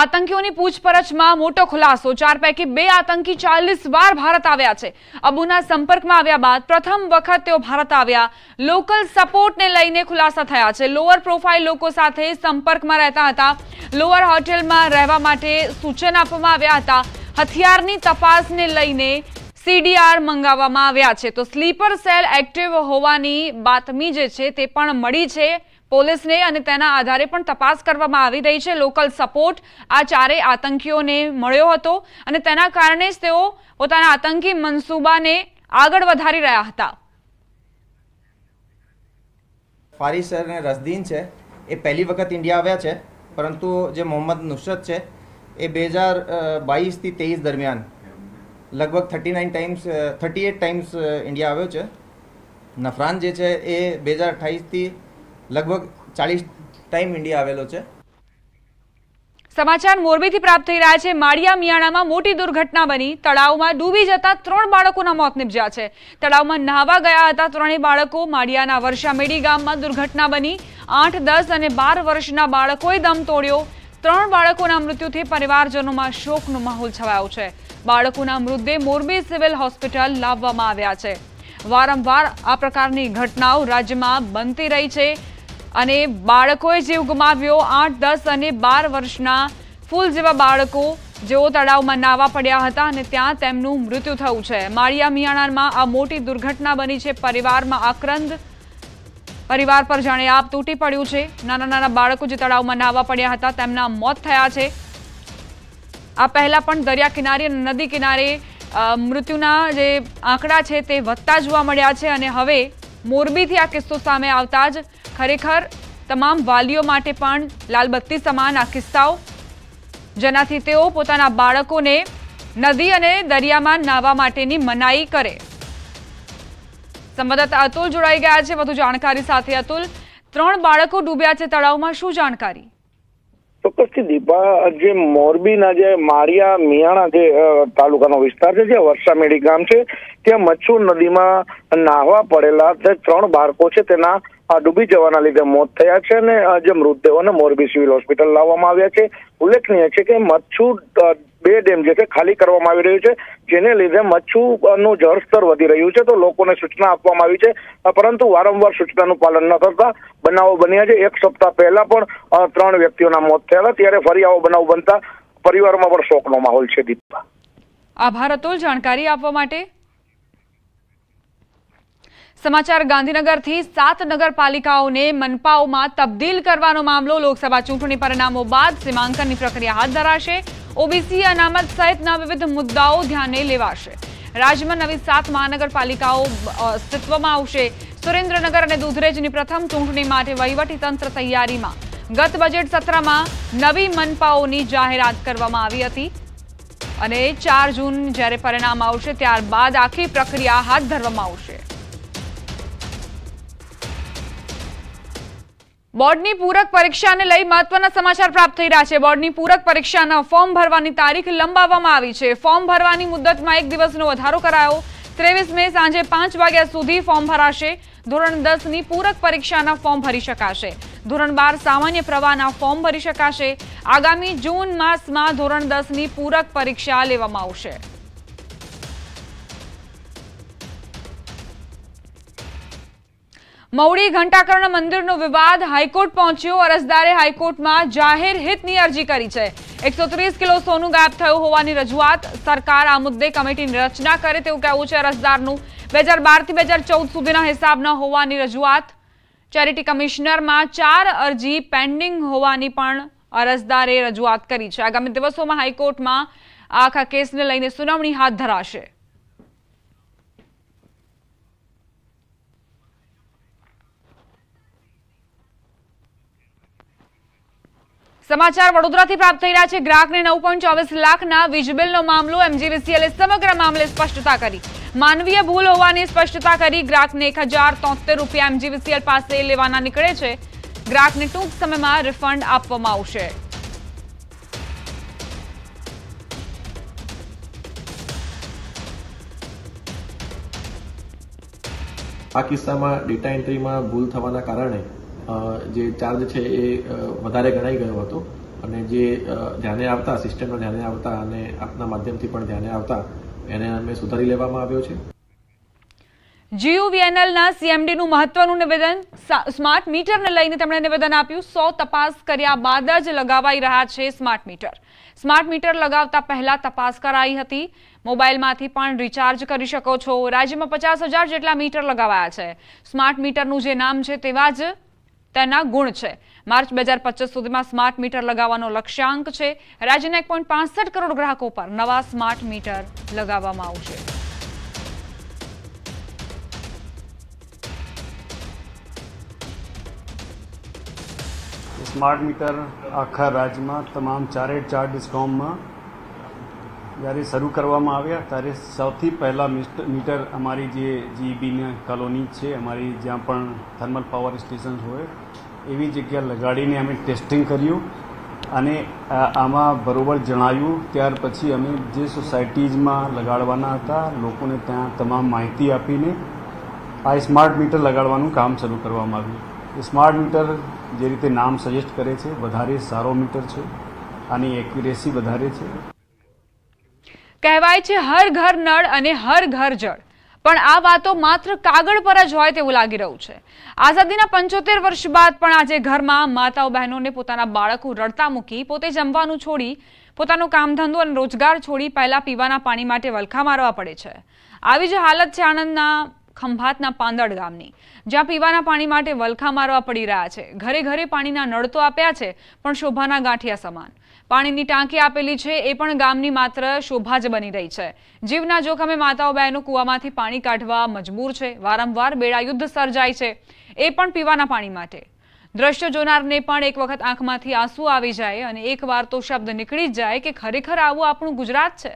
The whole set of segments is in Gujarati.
આતંકીઓની પૂછપરછમાં મોટો ખુલાસો ચાર પૈકી બે આતંકી ચાલીસ વાર ભારત આવ્યા છે અબુના સંપર્કમાં આવ્યા બાદ પ્રથમ વખત તેઓ ભારત આવ્યા લોકલ સપોર્ટને લઈને ખુલાસા થયા છે લોઅર પ્રોફાઇલ લોકો સાથે સંપર્કમાં રહેતા હતા લોઅર હોટેલમાં રહેવા માટે સૂચન આપવામાં આવ્યા હતા હથિયારની તપાસને લઈને સીડીઆર મંગાવવામાં આવ્યા છે તો સ્લીપર સેલ એક્ટિવ હોવાની બાતમી જે છે તે પણ મળી છે પોલીસને અને તેના આધારે પણ તપાસ કરવામાં આવી રહી છે લોકલ સપોર્ટ આ ચારેય આતંકીઓને મળ્યો હતો અને તેના કારણે જ તેઓ પોતાના આતંકી મનસુબાને આગળ વધારી રહ્યા હતા ફારિસ અને રસદીન છે એ પહેલી વખત ઇન્ડિયા આવ્યા છે પરંતુ જે મોહમ્મદ નુસરત છે એ બે હજાર બાવીસથી તેવીસ દરમિયાન લગભગ thirty nine times thirty eight times India આવ્યો છે નફરાન જે છે એ બે હજાર અઠ્ઠાવીસથી લગભગ ચાલીસ ટાઈમ ઇન્ડિયા આવેલો છે સમાચાર મોરબીથી પ્રાપ્ત થઈ રહ્યા છે માળિયા મિયાણામાં મોટી દુર્ઘટના બની તળાવમાં ડૂબી જતા ત્રણ બાળકોના મોત નિપજ્યા છે તળાવમાં નહાવા ગયા હતા ત્રણેય બાળકો માળિયાના વર્ષામેડી ગામમાં દુર્ઘટના બની આઠ દસ અને બાર વર્ષના બાળકોએ દમ તોડ્યો ત્રણ બાળકોના મૃત્યુથી પરિવારજનોમાં શોકનો માહોલ છવાયો છે બાળકોના મૃતદેહ મોરબી સિવિલ હોસ્પિટલ લાવવામાં આવ્યા છે વારંવાર આ પ્રકારની ઘટનાઓ રાજ્યમાં બનતી રહી છે અને બાળકોએ જીવ ગુમાવ્યો આઠ દસ અને બાર વર્ષના ફૂલ જેવા બાળકો જેઓ તળાવમાં નાવા પડ્યા હતા અને ત્યાં તેમનું મૃત્યુ થયું છે માળિયા મિયાણામાં આ મોટી દુર્ઘટના બની છે પરિવારમાં આક્રંદ પરિવાર પર જાણે આપ તૂટી પડ્યું છે નાના નાના બાળકો જે તળાવમાં નાવા પડ્યા હતા તેમના મોત થયા છે આ પહેલાં પણ દરિયા કિનારે અને નદી કિનારે મૃત્યુના જે આંકડા છે તે વધતા જોવા મળ્યા છે અને હવે મોરબીથી આ કિસ્સો સામે આવતા જ ખરેખર તમામ વાલીઓ માટે પણ લાલબત્તી સમાન આ કિસ્સાઓ જેનાથી તેઓ પોતાના બાળકોને નદી અને દરિયામાં નાહવા માટેની મનાઈ કરે સંવાદદાતા અતુલ જોડાઈ ગયા છે વધુ જાણકારી સાથે અતુલ ત્રણ બાળકો ડૂબ્યા છે તળાવમાં શું જાણકારી ચોક્કસથી દીપા જે મોરબીના જે માળિયા મિયાણા જે તાલુકાનો વિસ્તાર છે જે વર્ષામેડી ગામ છે ત્યાં મચ્છુર નદીમાં નાહવા પડેલા જે ત્રણ બાળકો છે તેના ડૂબી જવાના લીધે મોત થયા છે અને જે મૃતદેહોને મોરબી સિવિલ હોસ્પિટલ લાવવામાં આવ્યા છે ઉલ્લેખનીય છે કે મચ્છુ બે ડેમ જે છે ખાલી કરવામાં આવી રહ્યું છે જેને લીધે મચ્છુનું જળસ્તર વધી રહ્યું છે તો લોકોને સૂચના આપવામાં આવી છે પરંતુ વારંવાર સૂચનાનું પાલન ન કરતા બનાવો બન્યા છે એક સપ્તાહ પહેલા પણ ત્રણ વ્યક્તિઓના મોત થયા હતા ત્યારે ફરી આવો બનાવ બનતા પરિવારમાં પણ શોકનો માહોલ છે દીપા આભાર અતુલ જાણકારી આપવા માટે સમાચાર ગાંધીનગરથી સાત નગરપાલિકાઓને મનપાઓમાં તબદીલ કરવાનો મામલો લોકસભા ચૂંટણી પરિણામો બાદ સીમાંકનની પ્રક્રિયા હાથ ધરાશે ઓબીસી અનામત સહિતના વિવિધ મુદ્દાઓ ધ્યાને લેવાશે રાજ્યમાં નવી સાત મહાનગરપાલિકાઓ અસ્તિત્વમાં આવશે સુરેન્દ્રનગર અને દુધરેજની પ્રથમ ચૂંટણી માટે વહીવટીતંત્ર તૈયારીમાં ગત બજેટ સત્રમાં નવી મનપાઓની જાહેરાત કરવામાં આવી હતી અને ચાર જૂન જ્યારે પરિણામ આવશે ત્યારબાદ આખી પ્રક્રિયા હાથ ધરવામાં આવશે બોર્ડની પૂરક પરીક્ષાને લઈ મહત્વના સમાચાર પ્રાપ્ત થઈ રહ્યા છે બોર્ડની પૂરક પરીક્ષાના ફોર્મ ભરવાની તારીખ લંબાવવામાં આવી છે ફોર્મ ભરવાની મુદ્દતમાં એક દિવસનો વધારો કરાયો ત્રેવીસ મે સાંજે પાંચ વાગ્યા સુધી ફોર્મ ભરાશે ધોરણ દસની પૂરક પરીક્ષાના ફોર્મ ભરી શકાશે ધોરણ બાર સામાન્ય પ્રવાહના ફોર્મ ભરી શકાશે આગામી જૂન માસમાં ધોરણ દસની પૂરક પરીક્ષા લેવામાં આવશે મૌડી ઘંટાકર્ણ મંદિરનો વિવાદ હાઈકોર્ટ પહોંચ્યો અરજદારે હાઈકોર્ટમાં જાહેર હિતની અરજી કરી છે એકસો કિલો સોનું ગાયબ થયું હોવાની રજૂઆત સરકાર આ મુદ્દે કમિટીની રચના કરે તેવું કહેવું છે અરજદારનું બે હજાર બારથી બે હજાર ચૌદ સુધીના હિસાબ ન હોવાની રજૂઆત ચેરિટી કમિશનરમાં ચાર અરજી પેન્ડિંગ હોવાની પણ અરજદારે રજૂઆત કરી છે આગામી દિવસોમાં હાઈકોર્ટમાં આખા કેસને લઈને સુનાવણી હાથ ધરાશે સમાચાર વડોદરાથી પ્રાપ્ત થઈ રહ્યા છે ગ્રાહકને નવ પોઈન્ટ ચોવીસ લાખના વીજ બિલનો મામલો એમજીવીસીએલે સમગ્ર મામલે સ્પષ્ટતા કરી માનવીય ભૂલ હોવાની સ્પષ્ટતા કરી ગ્રાહકને એક રૂપિયા એમજીવીસીએલ પાસે લેવાના નીકળે છે ગ્રાહકને ટૂંક સમયમાં રિફંડ આપવામાં આવશે આ કિસ્સામાં ડેટા એન્ટ્રીમાં ભૂલ થવાના કારણે જે ચાર્જ છે એ વધારે ગણાઈ ગયો હતો અને જે ધ્યાને આવતા સિસ્ટમના ધ્યાને આવતા અને આપના માધ્યમથી પણ ધ્યાને આવતા એને અમે સુધારી લેવામાં આવ્યો છે જીયુવીએનએલના સીએમડીનું મહત્વનું નિવેદન સ્માર્ટ મીટરને લઈને તેમણે નિવેદન આપ્યું સો તપાસ કર્યા બાદ જ લગાવાઈ રહ્યા છે સ્માર્ટ મીટર સ્માર્ટ મીટર લગાવતા પહેલા તપાસ કરાઈ હતી મોબાઈલમાંથી પણ રિચાર્જ કરી શકો છો રાજ્યમાં પચાસ જેટલા મીટર લગાવાયા છે સ્માર્ટ મીટરનું જે નામ છે તેવા જ તેના ગુણ છે માર્ચ બે હજાર પચીસ સુધીમાં સ્માર્ટ મીટર લગાવવાનો લક્ષ્યાંક છે રાજ્યના એક પોઈન્ટ પાંસઠ કરોડ ગ્રાહકો પર નવા સ્માર્ટ મીટર લગાવવામાં આવશે સ્માર્ટ મીટર આખા રાજ્યમાં તમામ ચારે ચાર ડિસ્કોમમાં જ્યારે શરૂ કરવામાં આવ્યા ત્યારે સૌથી પહેલાં મીટર અમારી જે જીબીની કોલોની છે અમારી જ્યાં પણ થર્મલ પાવર સ્ટેશન હોય એવી જગ્યા લગાડીને અમે ટેસ્ટિંગ કર્યું અને આમાં બરાબર જણાયું ત્યાર પછી અમે જે સોસાયટીઝમાં લગાડવાના હતા લોકોને ત્યાં તમામ માહિતી આપીને આ સ્માર્ટ મીટર લગાડવાનું કામ શરૂ કરવામાં આવ્યું સ્માર્ટ મીટર જે રીતે નામ સજેસ્ટ કરે છે વધારે સારો મીટર છે આની એક્યુરેસી વધારે છે કહેવાય છે હર ઘર નળ અને હર ઘર જળ પણ આ વાતો માત્ર કાગળ પર જ હોય તેવું લાગી રહ્યું છે આઝાદીના પંચોતેર વર્ષ બાદ પણ આજે ઘરમાં માતાઓ બહેનોને પોતાના બાળકો રડતા મૂકી પોતે જમવાનું છોડી પોતાનો કામધંધો અને રોજગાર છોડી પહેલાં પીવાના પાણી માટે વલખા મારવા પડે છે આવી જ હાલત છે આણંદના ખંભાતના પાંદડ ગામની જ્યાં પીવાના પાણી માટે વલખા મારવા પડી રહ્યા છે ઘરે ઘરે પાણીના નળ તો આપ્યા છે પણ શોભાના ગાંઠિયા સમાન પાણીની ટાંકી આપેલી છે એ પણ ગામની માત્ર શોભા જ બની રહી છે જીવના જોખમે માતાઓ બહેનો કૂવામાંથી પાણી કાઢવા મજબૂર છે વારંવાર બેડાયુદ્ધ સર્જાય છે એ પણ પીવાના પાણી માટે દ્રશ્ય જોનારને પણ એક વખત આંખમાંથી આંસુ આવી જાય અને એકવાર તો શબ્દ નીકળી જ જાય કે ખરેખર આવું આપણું ગુજરાત છે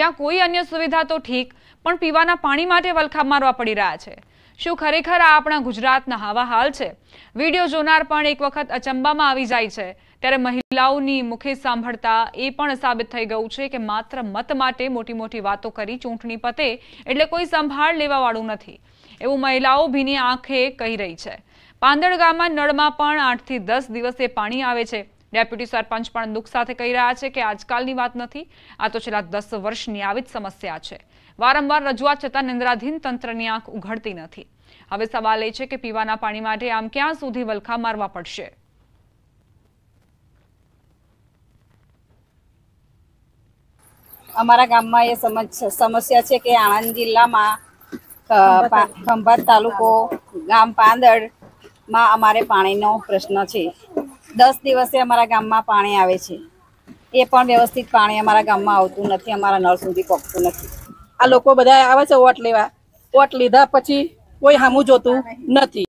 જ્યાં કોઈ અન્ય સુવિધા તો ઠીક પણ પીવાના પાણી માટે વલખા મારવા પડી રહ્યા છે શું ખરેખર આ આપણા ગુજરાતના હાવા હાલ છે વિડીયો જોનાર પણ એક વખત અચંબામાં આવી જાય છે ત્યારે મહિલાઓની મુખે સાંભળતા એ પણ સાબિત થઈ ગયું છે કે માત્ર મત માટે મોટી મોટી વાતો કરી ચૂંટણી પતે એટલે કોઈ સંભાળ લેવાવાળું નથી એવું મહિલાઓ ભીની આંખે કહી રહી છે પાંદડ ગામમાં નળમાં પણ આઠથી દસ દિવસે પાણી આવે છે ડેપ્યુટી સરપંચ પણ દુઃખ સાથે કહી રહ્યા છે કે આજકાલની વાત નથી આ તો છેલ્લા દસ વર્ષની આવી જ સમસ્યા છે વારંવાર રજૂઆત છતાં નિંદ્રાધીન તંત્રની આંખ ઉઘડતી નથી હવે સવાલ એ છે કે પીવાના પાણી માટે આમ ક્યાં સુધી વલખા મારવા પડશે અમારા ગામમાં એ સમજ સમસ્યા છે કે આણંદ જિલ્લામાં ખંભાત તાલુકો ગામ પાંદડમાં અમારે પાણીનો પ્રશ્ન છે દસ દિવસે અમારા ગામમાં પાણી આવે છે એ પણ વ્યવસ્થિત પાણી અમારા ગામમાં આવતું નથી અમારા નળ સુધી પહોંચતું નથી આ લોકો બધા આવે છે ઓટ લેવા ઓટ લીધા પછી કોઈ હામું જોતું નથી